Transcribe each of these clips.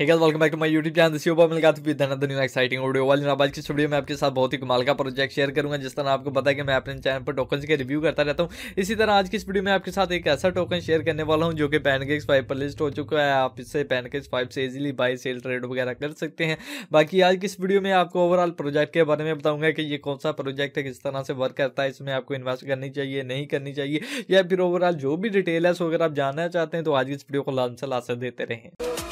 ठीक है welcome back to my YouTube channel this मिल मिलकर with another new exciting video वाली आज की वीडियो में आपके साथ बहुत ही कमाल का प्रोजेक्ट शेयर करूंगा जिस तरह आपको पता है कि मैं अपने चैनल पर टोकन के रिव्यू करता रहता हूं इसी तरह आज की इस वीडियो में आपके साथ एक ऐसा टोकन शेयर करने वाला हूँ जो कि पैनकेक्स फाइव पर लिस्ट हो चुका है आप इससे पैनकेक्स फाइव से इजिली बाई सेल ट्रेड वगैरह कर सकते हैं बाकी आज की इस वीडियो में आपको ओवरऑल प्रोजेक्ट के बारे में बताऊंगा कि ये कौन सा प्रोजेक्ट है किस तरह से वर्क करता है इसमें आपको इन्वेस्ट करनी चाहिए नहीं करनी चाहिए या फिर ओवरऑल जो भी डिटेल है अगर आप जानना चाहते हैं तो आज की इस वीडियो को लाल से देते रहें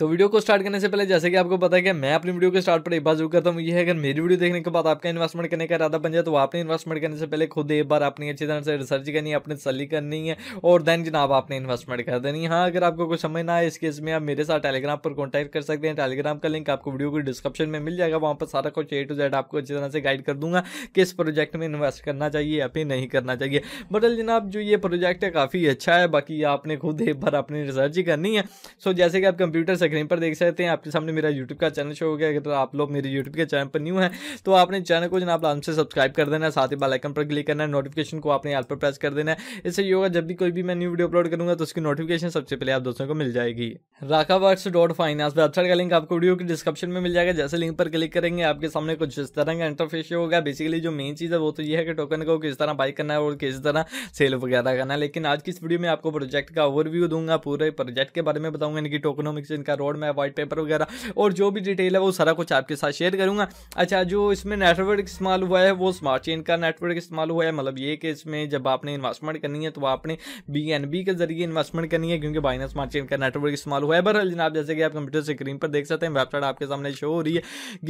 तो वीडियो को स्टार्ट करने से पहले जैसे कि आपको पता है कि मैं अपनी वीडियो के स्टार्ट पर एक बार जरूर करता हूँ ये है अगर मेरी वीडियो देखने के बाद आपका इन्वेस्टमेंट करने का इरादा बन जाए तो आपने इन्वेस्टमेंट करने से पहले खुद एक बार आपने अच्छी तरह से रिसर्च करनी है अपने तसली करनी है और देन जनाब आपने इन्वेस्टमेंट कर देनी है हाँ अगर आपको कुछ समझ ना है इस केस में आप मेरे साथ टेलीग्राम पर कॉन्टैक्ट कर सकते हैं टेलीग्राम का लिंक आपको वीडियो को डिस्क्रिप्शन में मिल जाएगा वहाँ पर सारा कुछ ए टू जेड आपको अच्छी तरह से गाइड कर दूंगा किस प्रोजेक्ट में इन्वेस्ट करना चाहिए या फिर नहीं करना चाहिए बटल जनाब जो ये प्रोजेक्ट है काफ़ी अच्छा है बाकी आपने खुद एक बार अपनी रिसर्च ही करनी है सो जैसे कि आप कंप्यूटर स्क्रीन पर देख सकते हैं आपके सामने मेरा यूट्यूब का चैनल शो हो गया अगर तो आप लोग मेरे यूट्यूब के चैनल पर न्यू है तो आपने चैनल को जना आराम से सब्सक्राइब कर देना साथ ही बालाइकन पर क्लिक करना है नोटिफिकेशन को आपने यहाँ पर प्रेस कर देना है इससे ये होगा जब भी कोई भी मैं न्यू वीडियो अपलोड करूँगा तो उसकी नोटिफिकेशन सबसे पहले आप दोस्तों को मिल जाएगी Raca work dot finance website का लिंक आपको वीडियो के डिस्क्रिप्शन में मिल जाएगा जैसे लिंक पर क्लिक करेंगे आपके सामने कुछ इस तरह का इंटरफेस होगा बेसिकली जो मेन चीज़ है वो तो ये है कि टोकन को किस तरह बाई करना है और किस तरह सेल वगैरह करना है लेकिन आज की इस वीडियो में आपको प्रोजेक्ट का ओवरव्यू दूंगा पूरे प्रोजेक्ट के बारे में बताऊंगा इनकी टोकनोमिक्स इनका रोड मैप वाइट पेपर वगैरह और जो भी डिटेल है वो सारा कुछ आपके साथ शेयर करूँगा अच्छा जो इसमें नेटवर्क इस्तेमाल हुआ है वो स्मार्ट चेन का नेटवर्क इस्तेमाल हुआ है मतलब ये कि इसमें जब आपने इन्वेस्टमेंट करनी है तो आपने बी एन बी के जरिए इन्वेस्टमेंट करनी है क्योंकि बाइना स्मार्ट चेन का नेटवर्क इस्तेमाल हुआ है बहरहाल जनाब जैसे कि आप कंप्यूटर स्क्रीन पर देख सकते हैं वेबसाइट आपके सामने शो हो रही है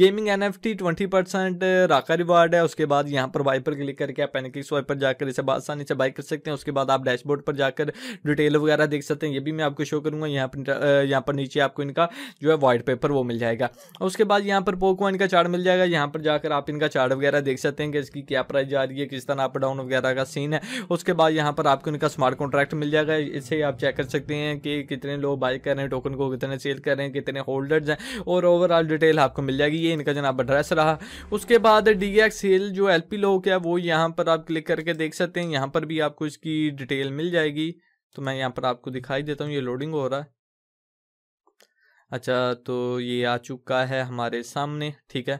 gaming N F T twenty percent Raca reward है उसके बाद यहाँ पर वाइपर क्लिक करके आप पेनिक्लिक स्वाइप पर जाकर इसे आसानी से बाई कर सकते हैं उसके बाद आप डैशबोर्ड पर जाकर डिटेल वगैरह देख सकते हैं ये भी मैं आपको शो करूंगा यहाँ पर uh, यहाँ पर नीचे आपको आपको का जो है वाइट पेपर वो मिल जाएगा और उसके बाद यहाँ पर पोको का चार्ट मिल जाएगा यहाँ पर जाकर आप इनका चार्ट वगैरह देख सकते हैं कि इसकी क्या प्राइस जा रही है किस तरह अप डाउन वगैरह का सीन है उसके बाद यहाँ पर आपको इनका स्मार्ट कॉन्ट्रैक्ट मिल जाएगा इसे आप चेक कर सकते हैं कि कितने लोग बाय कर रहे हैं टोकन को कितने सेल कर रहे हैं कितने होल्डर्स हैं और ओवरऑल डिटेल आपको मिल जाएगी ये इनका जनाब एड्रेस रहा उसके बाद डी सेल जो एल पी लो है वो यहाँ पर आप क्लिक करके देख सकते हैं यहाँ पर भी आपको इसकी डिटेल मिल जाएगी तो मैं यहाँ पर आपको दिखाई देता हूँ ये लोडिंग हो रहा है अच्छा तो ये आ चुका है हमारे सामने ठीक है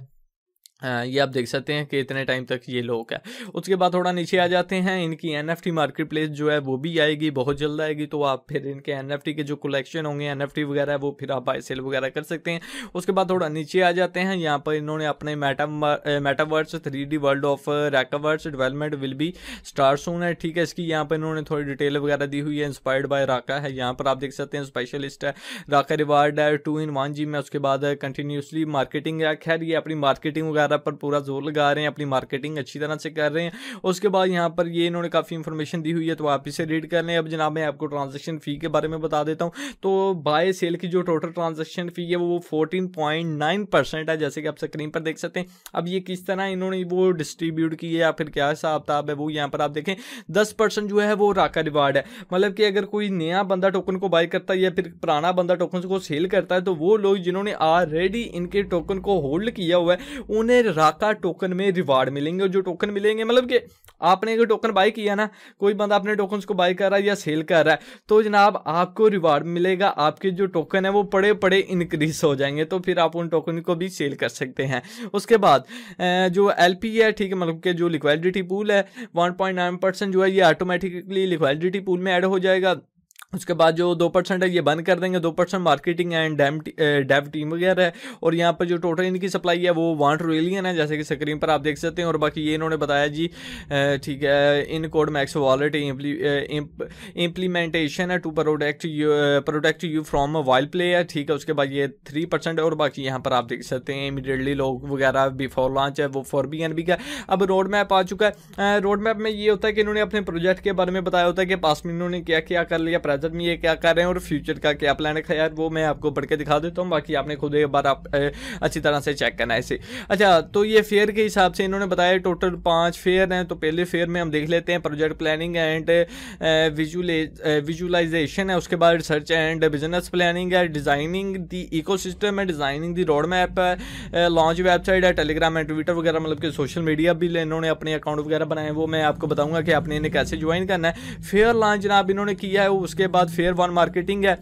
ये आप देख सकते हैं कि इतने टाइम तक ये लोग है उसके बाद थोड़ा नीचे आ जाते हैं इनकी एन मार्केट प्लेस जो है वो भी आएगी बहुत जल्द आएगी तो आप फिर इनके एन के जो कलेक्शन होंगे एन वगैरह वो फिर आप बाय सेल वगैरह कर सकते हैं उसके बाद थोड़ा नीचे आ जाते हैं यहाँ पर इन्होंने अपने meta metaverse three world of Racaverse development will be start soon है ठीक है इसकी यहाँ पर इन्होंने थोड़ी डिटेल वगैरह दी हुई है इंस्पायर्ड बाय राका है यहाँ पर आप देख सकते हैं स्पेशलिस्ट है राका रिवार्ड है टू इन वन जी में उसके बाद कंटिन्यूसली मार्केटिंग खैर ये अपनी मार्केटिंग वगैरह वगैरह पर पूरा जोर लगा रहे हैं अपनी मार्केटिंग अच्छी तरह से कर रहे हैं उसके बाद यहाँ पर ये इन्होंने काफ़ी इन्फॉर्मेशन दी हुई है तो आप इसे रीड कर लें अब जनाब मैं आपको ट्रांजेक्शन फ़ी के बारे में बता देता हूँ तो बाय सेल की जो टोटल ट्रांजेक्शन फ़ी है वो फोर्टीन है जैसे कि आप स्क्रीन पर देख सकते हैं अब ये किस तरह इन्होंने वो डिस्ट्रीब्यूट की है या फिर क्या हिसाब ताब है वो यहाँ पर आप देखें दस जो है वो राका रिवार्ड है मतलब कि अगर कोई नया बंदा टोकन को बाय करता है या फिर पुराना बंदा टोकन को सेल करता है तो वो लोग जिन्होंने ऑलरेडी इनके टोकन को होल्ड किया हुआ है उन्हें हमें राका टोकन में रिवार्ड मिलेंगे और जो टोकन मिलेंगे मतलब कि आपने अगर टोकन बाई किया ना कोई बंदा अपने टोकन को बाई कर रहा है या सेल कर रहा है तो जनाब आपको रिवार्ड मिलेगा आपके जो टोकन है वो पड़े पड़े इंक्रीज हो जाएंगे तो फिर आप उन टोकन को भी सेल कर सकते हैं उसके बाद जो एल है ठीक है मतलब कि जो लिक्वेलिडिटी पूल है वन जो है ये ऑटोमेटिकली लिक्वेलिडिटी पूल में एड हो जाएगा उसके बाद जो दो परसेंट है ये बंद कर देंगे दो परसेंट मार्केटिंग एंड डैम डेव टीम वगैरह है और यहाँ पर जो टोटल इनकी सप्लाई है वो वन ट्रिलियन है जैसे कि स्क्रीन पर आप देख सकते हैं और बाकी ये इन्होंने बताया जी eh, ठीक है इन कोड मैक्स वॉलेट इम्प्लीमेंटेशन है to product product you from while play है ठीक है उसके बाद ये थ्री परसेंट है और बाकी यहाँ पर आप देख सकते हैं इमिडियटली लोग वगैरह बिफोर लॉन्च है वो फॉर बी एन बी का अब रोड मैप आ चुका है रोड eh, मैप में ये होता है कि इन्होंने अपने प्रोजेक्ट के बारे में बताया होता है कि पास में इन्होंने क्या क्या कर लिया आजम ये क्या कर रहे हैं और फ्यूचर का क्या प्लान रखा यार वो मैं आपको पढ़ के दिखा देता हूँ बाकी आपने खुद एक बार आप अच्छी तरह से चेक करना है इसे अच्छा तो ये फेयर के हिसाब से इन्होंने बताया टोटल पाँच फेयर हैं तो पहले फेयर में हम देख लेते हैं प्रोजेक्ट प्लानिंग एंड विजुलाइजेशन है उसके बाद रिसर्च एंड बिजनेस प्लानिंग है डिजाइनिंग दी इको सिस्टम है डिजाइनिंग दी रोड मैप है लॉन्च वेबसाइट है टेलीग्राम है ट्विटर वगैरह मतलब कि सोशल मीडिया भी इन्होंने अपने अकाउंट वगैरह बनाए वो मैं आपको बताऊंगा कि आपने इन्हें कैसे ज्वाइन करना है फेयर लॉन्च जनाब इन्होंने किया है उसके बाद फेयर वन मार्केटिंग है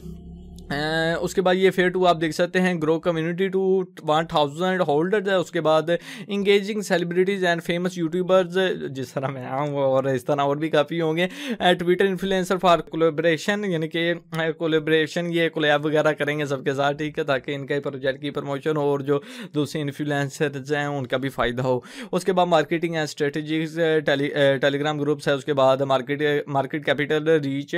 उसके बाद ये फेयर टू आप देख सकते हैं grow community to one thousand holders है उसके बाद engaging celebrities and famous YouTubers जिस तरह मैं आऊँ और इस तरह और भी काफ़ी होंगे ट्विटर इन्फ्लुएंसर फॉर कोलेब्रेशन यानी कि कोलेब्रेशन ये कोलेब वगैरह करेंगे सबके साथ ठीक है ताकि इनके प्रोजेक्ट की प्रमोशन हो और जो दूसरे इन्फ्लुएंसर हैं उनका भी फ़ायदा हो उसके बाद marketing and strategies tele Telegram groups है उसके बाद market market capital reach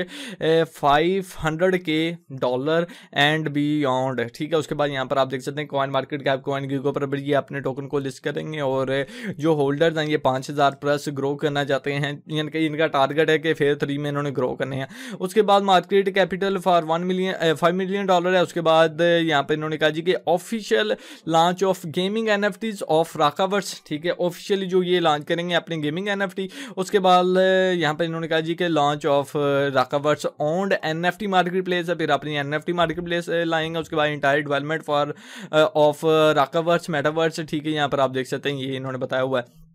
five hundred K dollar पर एंड बियॉन्ड ठीक है उसके बाद यहाँ पर आप देख सकते हैं कॉइन मार्केट कैप कॉइन की पर भी ये अपने टोकन को लिस्ट करेंगे और जो होल्डर्स हैं ये पाँच हज़ार प्लस ग्रो करना चाहते हैं यानी कि इनका टारगेट है कि फेयर थ्री में इन्होंने ग्रो करने हैं उसके बाद market capital for one million five million dollar है उसके बाद यहाँ पर इन्होंने कहा जी कि official launch of gaming N of Rakaverse ठीक है ऑफिशियली जो ये लॉन्च करेंगे अपने गेमिंग एन उसके बाद eh, यहाँ पर इन्होंने कहा जी कि launch of Rakaverse owned N F market place है फिर अपनी N F NFT market place लाएंगे उसके बाद entire development for of Rakaverse metaverse ठीक है यहाँ पर आप देख सकते हैं ये इन्होंने बताया हुआ है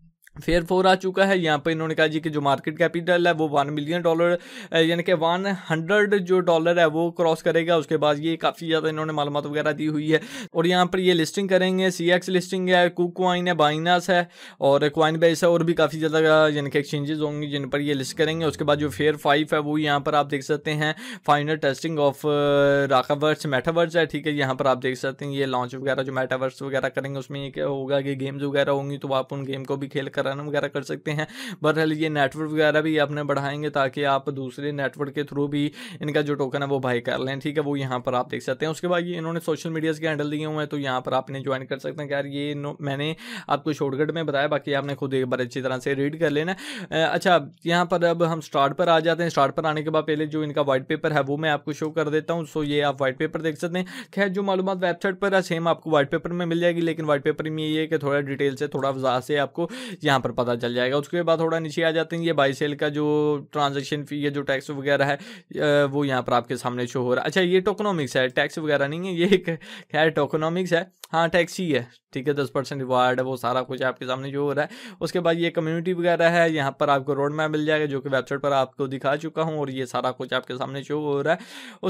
फेयर फोर आ चुका है यहाँ पर इन्होंने कहा जी कि जो मार्केट कैपिटल है वो वन मिलियन डॉलर यानी कि वन हंड्रेड जो डॉलर है वो क्रॉस करेगा उसके बाद ये काफ़ी ज़्यादा इन्होंने मालूम वगैरह दी हुई है और यहाँ पर ये लिस्टिंग करेंगे सी एक्स लिस्टिंग है कुकवाइन है बाइनास है और क्वाइन बेस है और भी काफ़ी ज़्यादा यानी कि एक्सचेंजेस होंगी जिन पर ये लिस्ट करेंगे उसके बाद जो फेयर फाइव है वो यहाँ पर आप देख सकते हैं final testing of Rakaverse metaverse है ठीक है यहाँ पर आप देख सकते हैं ये लॉन्च वगैरह जो मेटावर्स वगैरह करेंगे उसमें ये क्या होगा कि गेम्स वगैरह होंगी तो आप उन गेम को भी खेल कर कराना वगैरह कर सकते हैं बहरहाल ये नेटवर्क वगैरह भी अपने बढ़ाएंगे ताकि आप दूसरे नेटवर्क के थ्रू भी इनका जो टोकन है वो बाई कर लें ठीक है वो यहाँ पर आप देख सकते हैं उसके बाद ये इन्होंने सोशल मीडियाज़ के हैंडल दिए हुए हैं तो यहाँ पर आपने ज्वाइन कर सकते हैं यार ये मैंने आपको शॉर्टकट में बताया बाकी आपने खुद एक बार अच्छी तरह से रीड कर लेना अच्छा यहाँ पर अब हम स्टार्ट पर आ जाते हैं स्टार्ट पर आने के बाद पहले जो इनका वाइट पेपर है वो मैं आपको शो कर देता हूँ सो ये आप वाइट पेपर देख सकते हैं खैर जो मालूम वेबसाइट पर है सेम आपको वाइट पेपर में मिल जाएगी लेकिन वाइट पेपर में ये है कि थोड़ा डिटेल से थोड़ा वजह से आपको यहाँ यहाँ पर पता चल जाएगा उसके बाद थोड़ा नीचे आ जाते हैं ये बाई सेल का जो ट्रांजेक्शन फी या जो टैक्स वगैरह है वो यहाँ पर आपके सामने शो हो रहा है अच्छा ये टोकोनॉमिक्स है टैक्स वगैरह नहीं है ये खैर टोकोनॉमिक्स है हाँ टैक्स ही है ठीक है दस परसेंट रिवार्ड है वो सारा कुछ आपके सामने जो हो रहा है उसके बाद ये कम्युनिटी वगैरह है यहाँ पर आपको रोड मैप मिल जाएगा जो कि वेबसाइट पर आपको दिखा चुका हूँ और ये सारा कुछ आपके सामने शो हो रहा है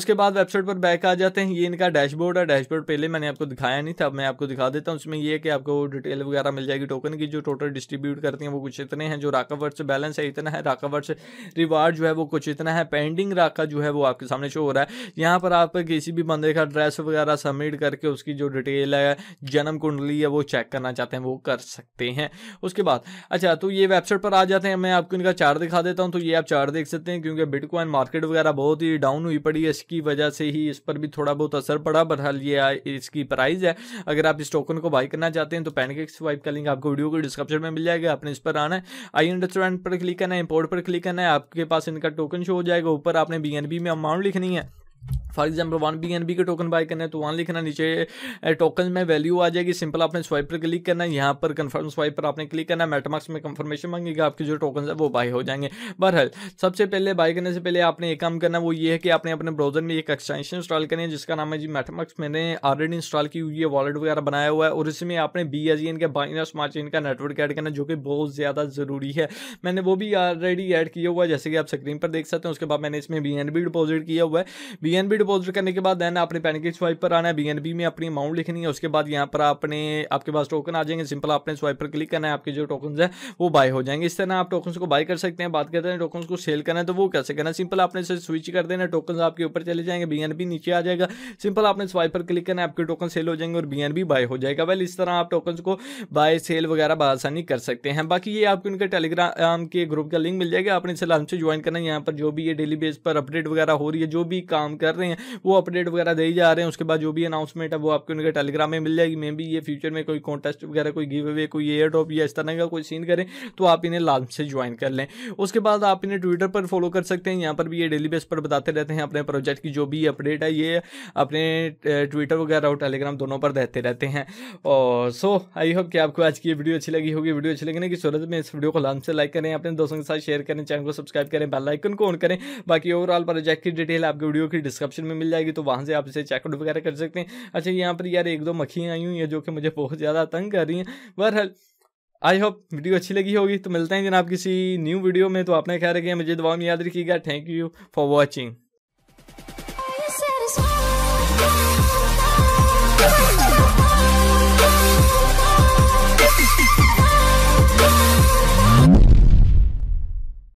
उसके बाद वेबसाइट पर बैक आ जाते हैं ये इनका डैशबोर्ड है डैशबोर्ड पहले मैंने आपको दिखाया नहीं था अब मैं आपको दिखा देता हूँ उसमें ये कि आपको डिटेल वगैरह मिल जाएगी टोकन की जो टोटल डिस्ट्रीब्यूट करती हैं वो कुछ इतने हैं जो राका वर्ष बैलेंस है इतना है राका वर्ष रिवार्ड जो है वो कुछ इतना है पेंडिंग राका जो है वो आपके सामने शो हो रहा है यहाँ पर आप किसी भी बंदे का एड्रेस वगैरह सबमिट करके उसकी जो डिटेल है है जन्म कुंडली है वो चेक करना चाहते हैं वो कर सकते हैं उसके बाद अच्छा तो ये वेबसाइट पर आ जाते हैं मैं आपको इनका चार्ट दिखा देता हूँ तो ये आप चार्ट देख सकते हैं क्योंकि बिटकॉइन मार्केट वगैरह बहुत ही डाउन हुई पड़ी है इसकी वजह से ही इस पर भी थोड़ा बहुत असर पड़ा बहरहाल ये इसकी प्राइस है अगर आप इस टोकन को बाई करना चाहते हैं तो पैनकेक स्वाइप का लिंक आपको वीडियो को डिस्क्रिप्शन में मिल जाएगा आपने इस पर आना है आई रेस्टोरेंट पर क्लिक करना है इंपोर्ट पर क्लिक करना है आपके पास इनका टोकन शो हो जाएगा ऊपर आपने बी में अमाउंट लिखनी है for example one B N B के टोकन बाय करना है तो वन लिखना नीचे टोकन में वैल्यू आ जाएगी सिंपल आपने स्वाइप पर क्लिक करना है यहाँ पर कंफर्म स्वाइप पर आपने क्लिक करना है मेटमार्क्स में कंफर्मेशन मांगेगा आपके जो टोकन है वो बाय हो जाएंगे बहरहाल सबसे पहले बाय करने से पहले आपने एक काम करना वो ये है कि आपने अपने ब्राउजर में एक एक्सटेंशन इंस्टॉल करनी है जिसका नाम है जी मेटमार्क्स मैंने ऑलरेडी इंस्टॉल की हुई है वॉलेट वगैरह बनाया हुआ है और इसमें आपने बी एस एन के स्मार्ट चेन का नेटवर्क ऐड करना जो कि बहुत ज़्यादा ज़रूरी है मैंने वो भी ऑलरेडी ऐड किया हुआ है जैसे कि आप स्क्रीन पर देख सकते हैं उसके बाद मैंने इसमें बी एन बी डिपोजिट किया हुआ है बी एन बी डिपोजिट करने के बाद देन आपने पैनकेज स्वाइप पर आना है बीएनबी में अपनी अमाउंट लिखनी है उसके बाद यहाँ पर आपने आपके पास टोकन आ जाएंगे सिंपल आपने स्वाइप पर क्लिक करना है आपके जो टोकन है वो बाय हो जाएंगे इस तरह आप टोकन को बाय कर सकते हैं बात करते हैं टोकन को सेल करना है तो वो कैसे करना है सिंपल आपने इसे स्विच कर देना टोकन आपके ऊपर चले जाएंगे बीएनबी नीचे आ जाएगा सिंपल आपने स्वाइप पर क्लिक करना है आपके टोकन सेल हो जाएंगे और बीएनबी बाय हो जाएगा वेल इस तरह आप टोकन को बाय सेल वगैरह बसानी कर सकते हैं बाकी ये आपके उनके टेलीग्राम के ग्रुप का लिंक मिल जाएगा आपने इसे लाइन से ज्वाइन करना है यहाँ पर जो भी ये डेली बेस पर अपडेट वगैरह हो रही है जो भी काम कर रहे हैं हैं वो अपडेट वगैरह दे ही जा रहे हैं उसके बाद जो भी अनाउंसमेंट है वो आपको उनके टेलीग्राम में मिल जाएगी मे भी ये फ्यूचर में कोई कॉन्टेस्ट वगैरह कोई गिव अवे कोई एयर ड्रॉप या इस तरह का कोई सीन करें तो आप इन्हें लाभ से ज्वाइन कर लें उसके बाद आप इन्हें ट्विटर पर फॉलो कर सकते हैं यहाँ पर भी ये डेली बेस पर बताते रहते हैं अपने प्रोजेक्ट की जो भी अपडेट है ये अपने ट्विटर वगैरह और टेलीग्राम दोनों पर देते रहते हैं और सो आई होप कि आपको आज की वीडियो अच्छी लगी होगी वीडियो अच्छी लगने की सूरत में इस वीडियो को लाभ से लाइक करें अपने दोस्तों के साथ शेयर करें चैनल को सब्सक्राइब करें बेल आइकन को ऑन करें बाकी ओवरऑल प्रोजेक्ट की डिटेल आपके वीडियो की डिस्क्रिप्शन में मिल जाएगी तो वहाँ से आप इसे चेकआउट वगैरह कर सकते हैं अच्छा यहाँ पर यार एक दो मक्खियाँ आई हुई हैं जो कि मुझे बहुत ज़्यादा तंग कर रही हैं बहरहाल आई होप वीडियो अच्छी लगी होगी तो मिलते हैं जनाब किसी न्यू वीडियो में तो आपने कह रखे मुझे दबाव में याद रखिएगा थैंक यू फॉर वॉचिंग